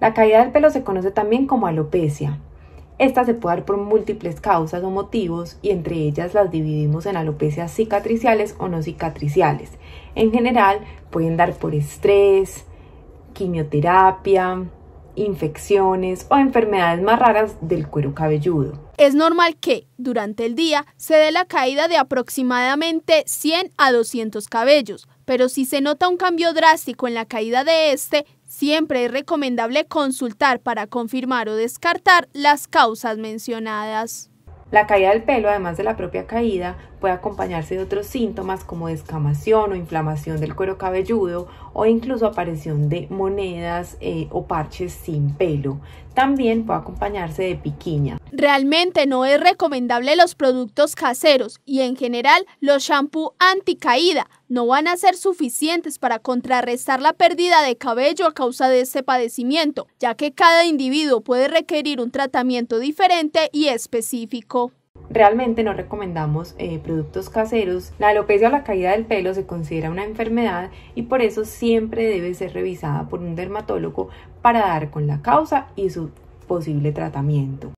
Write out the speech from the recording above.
La caída del pelo se conoce también como alopecia. Esta se puede dar por múltiples causas o motivos y entre ellas las dividimos en alopecias cicatriciales o no cicatriciales. En general pueden dar por estrés, quimioterapia, infecciones o enfermedades más raras del cuero cabelludo es normal que durante el día se dé la caída de aproximadamente 100 a 200 cabellos, pero si se nota un cambio drástico en la caída de este, siempre es recomendable consultar para confirmar o descartar las causas mencionadas. La caída del pelo, además de la propia caída, puede acompañarse de otros síntomas como descamación o inflamación del cuero cabelludo o incluso aparición de monedas eh, o parches sin pelo. También puede acompañarse de piquiña. Realmente no es recomendable los productos caseros y en general los shampoos anticaída no van a ser suficientes para contrarrestar la pérdida de cabello a causa de este padecimiento, ya que cada individuo puede requerir un tratamiento diferente y específico. Realmente no recomendamos eh, productos caseros. La alopecia o la caída del pelo se considera una enfermedad y por eso siempre debe ser revisada por un dermatólogo para dar con la causa y su posible tratamiento.